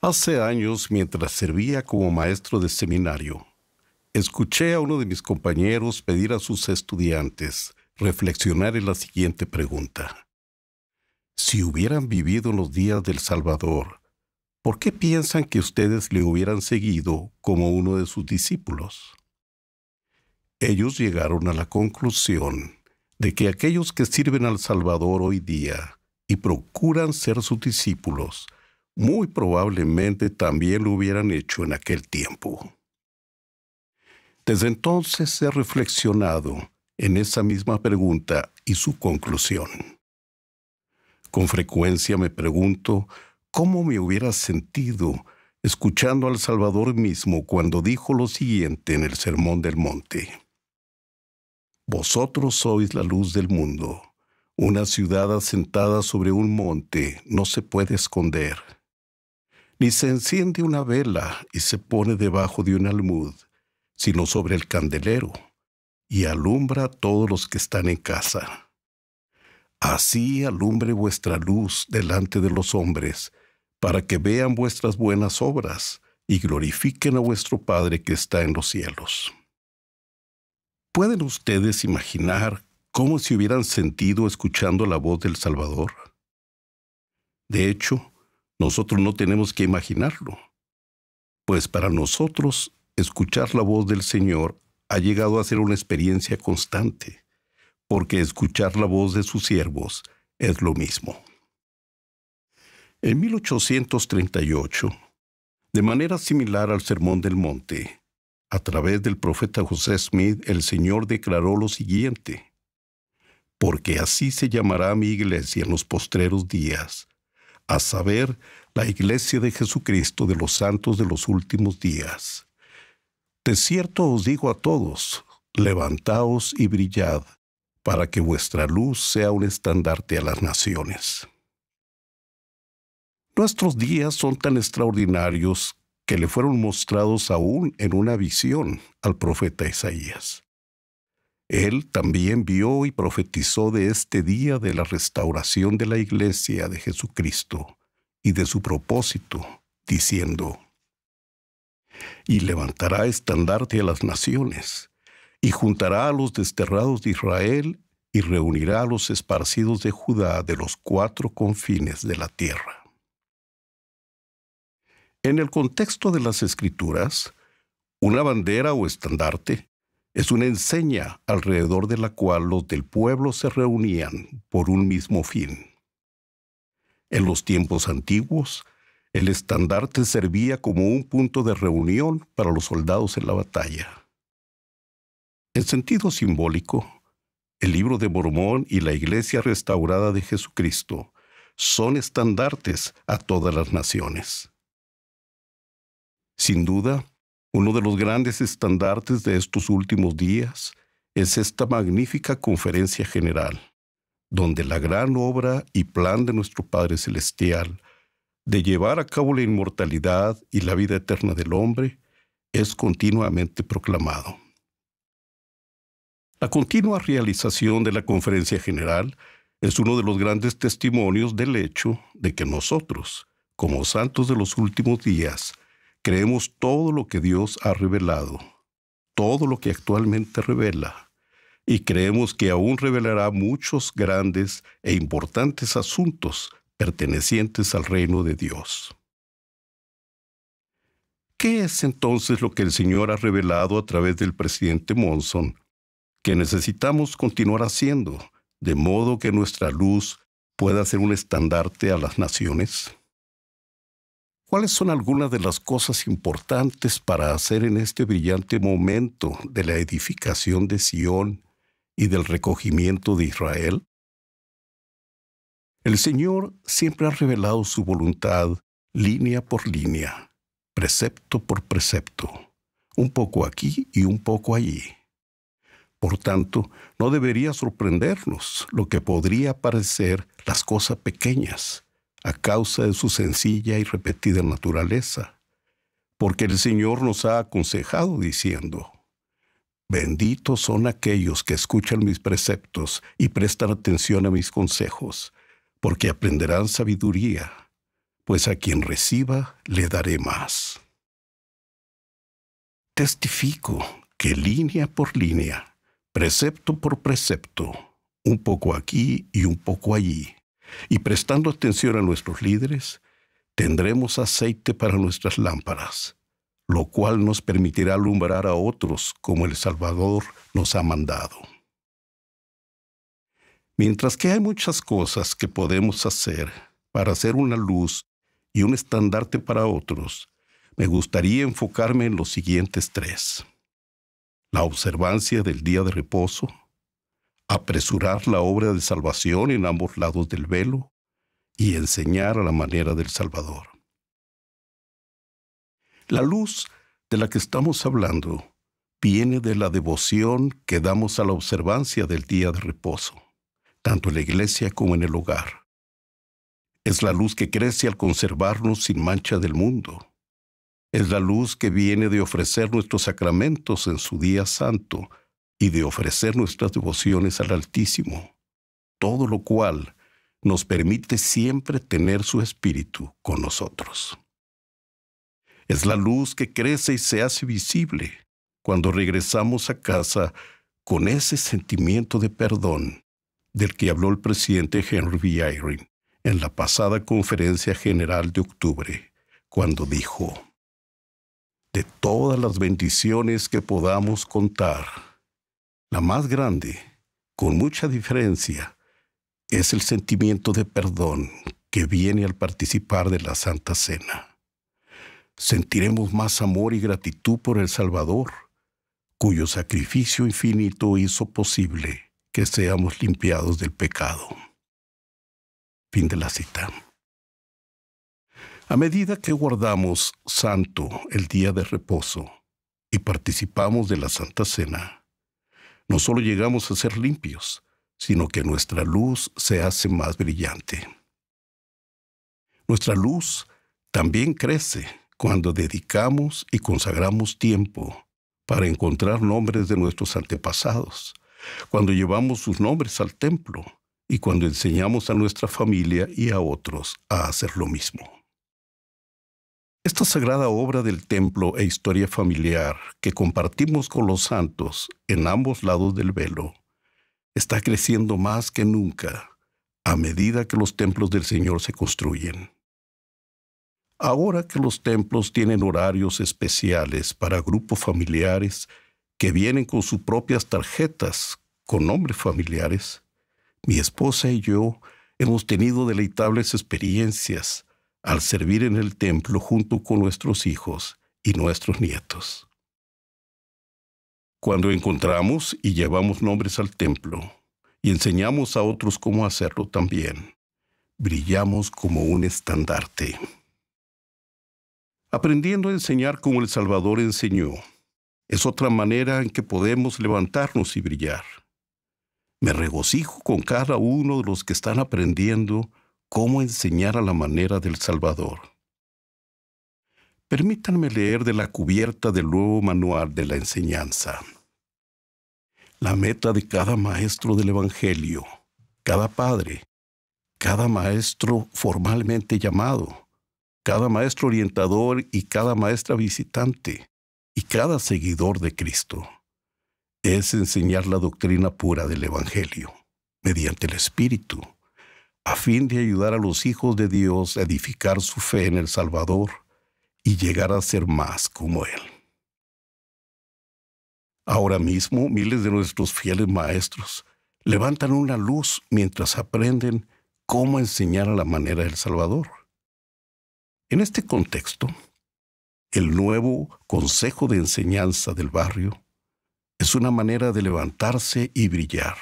Hace años, mientras servía como maestro de seminario, escuché a uno de mis compañeros pedir a sus estudiantes reflexionar en la siguiente pregunta. Si hubieran vivido los días del Salvador, ¿por qué piensan que ustedes le hubieran seguido como uno de sus discípulos? Ellos llegaron a la conclusión de que aquellos que sirven al Salvador hoy día y procuran ser sus discípulos muy probablemente también lo hubieran hecho en aquel tiempo. Desde entonces he reflexionado en esa misma pregunta y su conclusión. Con frecuencia me pregunto cómo me hubiera sentido escuchando al Salvador mismo cuando dijo lo siguiente en el Sermón del Monte. Vosotros sois la luz del mundo. Una ciudad asentada sobre un monte no se puede esconder. Ni se enciende una vela y se pone debajo de un almud, sino sobre el candelero, y alumbra a todos los que están en casa. Así alumbre vuestra luz delante de los hombres, para que vean vuestras buenas obras y glorifiquen a vuestro Padre que está en los cielos. ¿Pueden ustedes imaginar cómo se hubieran sentido escuchando la voz del Salvador? De hecho, nosotros no tenemos que imaginarlo, pues para nosotros escuchar la voz del Señor ha llegado a ser una experiencia constante, porque escuchar la voz de sus siervos es lo mismo. En 1838, de manera similar al Sermón del Monte, a través del profeta José Smith, el Señor declaró lo siguiente, Porque así se llamará mi iglesia en los postreros días, a saber, la Iglesia de Jesucristo de los santos de los últimos días. De cierto os digo a todos, levantaos y brillad, para que vuestra luz sea un estandarte a las naciones. Nuestros días son tan extraordinarios que le fueron mostrados aún en una visión al profeta Isaías. Él también vio y profetizó de este día de la restauración de la iglesia de Jesucristo y de su propósito, diciendo, Y levantará estandarte a las naciones, y juntará a los desterrados de Israel, y reunirá a los esparcidos de Judá de los cuatro confines de la tierra. En el contexto de las escrituras, una bandera o estandarte es una enseña alrededor de la cual los del pueblo se reunían por un mismo fin. En los tiempos antiguos, el estandarte servía como un punto de reunión para los soldados en la batalla. En sentido simbólico, el libro de Mormón y la iglesia restaurada de Jesucristo son estandartes a todas las naciones. Sin duda, uno de los grandes estandartes de estos últimos días es esta magnífica conferencia general, donde la gran obra y plan de nuestro Padre Celestial de llevar a cabo la inmortalidad y la vida eterna del hombre es continuamente proclamado. La continua realización de la conferencia general es uno de los grandes testimonios del hecho de que nosotros, como santos de los últimos días, Creemos todo lo que Dios ha revelado, todo lo que actualmente revela, y creemos que aún revelará muchos grandes e importantes asuntos pertenecientes al reino de Dios. ¿Qué es entonces lo que el Señor ha revelado a través del presidente Monson que necesitamos continuar haciendo, de modo que nuestra luz pueda ser un estandarte a las naciones? ¿Cuáles son algunas de las cosas importantes para hacer en este brillante momento de la edificación de Sión y del recogimiento de Israel? El Señor siempre ha revelado su voluntad línea por línea, precepto por precepto, un poco aquí y un poco allí. Por tanto, no debería sorprendernos lo que podría parecer las cosas pequeñas, a causa de su sencilla y repetida naturaleza, porque el Señor nos ha aconsejado diciendo, benditos son aquellos que escuchan mis preceptos y prestan atención a mis consejos, porque aprenderán sabiduría, pues a quien reciba le daré más. Testifico que línea por línea, precepto por precepto, un poco aquí y un poco allí, y prestando atención a nuestros líderes, tendremos aceite para nuestras lámparas, lo cual nos permitirá alumbrar a otros como el Salvador nos ha mandado. Mientras que hay muchas cosas que podemos hacer para ser una luz y un estandarte para otros, me gustaría enfocarme en los siguientes tres. La observancia del día de reposo, apresurar la obra de salvación en ambos lados del velo y enseñar a la manera del Salvador. La luz de la que estamos hablando viene de la devoción que damos a la observancia del día de reposo, tanto en la iglesia como en el hogar. Es la luz que crece al conservarnos sin mancha del mundo. Es la luz que viene de ofrecer nuestros sacramentos en su día santo, y de ofrecer nuestras devociones al Altísimo, todo lo cual nos permite siempre tener su Espíritu con nosotros. Es la luz que crece y se hace visible cuando regresamos a casa con ese sentimiento de perdón del que habló el presidente Henry V Eyring en la pasada conferencia general de octubre, cuando dijo, De todas las bendiciones que podamos contar, la más grande, con mucha diferencia, es el sentimiento de perdón que viene al participar de la Santa Cena. Sentiremos más amor y gratitud por el Salvador, cuyo sacrificio infinito hizo posible que seamos limpiados del pecado. Fin de la cita. A medida que guardamos santo el día de reposo y participamos de la Santa Cena, no solo llegamos a ser limpios, sino que nuestra luz se hace más brillante. Nuestra luz también crece cuando dedicamos y consagramos tiempo para encontrar nombres de nuestros antepasados, cuando llevamos sus nombres al templo y cuando enseñamos a nuestra familia y a otros a hacer lo mismo. Esta sagrada obra del templo e historia familiar que compartimos con los santos en ambos lados del velo está creciendo más que nunca a medida que los templos del Señor se construyen. Ahora que los templos tienen horarios especiales para grupos familiares que vienen con sus propias tarjetas con nombres familiares, mi esposa y yo hemos tenido deleitables experiencias al servir en el templo junto con nuestros hijos y nuestros nietos. Cuando encontramos y llevamos nombres al templo y enseñamos a otros cómo hacerlo también, brillamos como un estandarte. Aprendiendo a enseñar como el Salvador enseñó, es otra manera en que podemos levantarnos y brillar. Me regocijo con cada uno de los que están aprendiendo cómo enseñar a la manera del Salvador. Permítanme leer de la cubierta del nuevo manual de la enseñanza. La meta de cada maestro del Evangelio, cada padre, cada maestro formalmente llamado, cada maestro orientador y cada maestra visitante, y cada seguidor de Cristo, es enseñar la doctrina pura del Evangelio, mediante el Espíritu, a fin de ayudar a los hijos de Dios a edificar su fe en el Salvador y llegar a ser más como Él. Ahora mismo miles de nuestros fieles maestros levantan una luz mientras aprenden cómo enseñar a la manera del Salvador. En este contexto, el nuevo Consejo de Enseñanza del Barrio es una manera de levantarse y brillar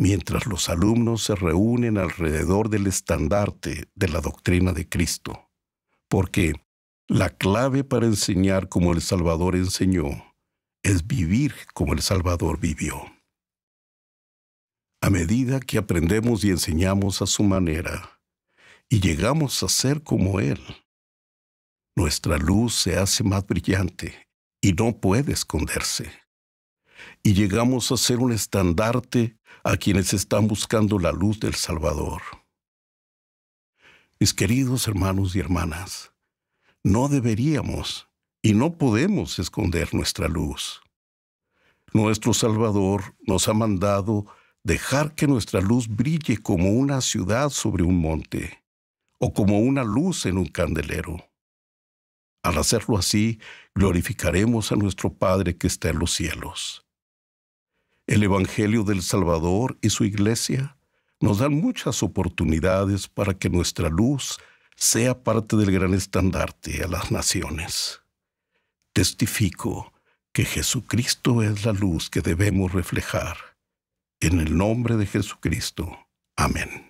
mientras los alumnos se reúnen alrededor del estandarte de la doctrina de Cristo. Porque la clave para enseñar como el Salvador enseñó es vivir como el Salvador vivió. A medida que aprendemos y enseñamos a su manera y llegamos a ser como Él, nuestra luz se hace más brillante y no puede esconderse. Y llegamos a ser un estandarte a quienes están buscando la luz del Salvador. Mis queridos hermanos y hermanas, no deberíamos y no podemos esconder nuestra luz. Nuestro Salvador nos ha mandado dejar que nuestra luz brille como una ciudad sobre un monte o como una luz en un candelero. Al hacerlo así, glorificaremos a nuestro Padre que está en los cielos. El Evangelio del Salvador y su Iglesia nos dan muchas oportunidades para que nuestra luz sea parte del gran estandarte a las naciones. Testifico que Jesucristo es la luz que debemos reflejar. En el nombre de Jesucristo. Amén.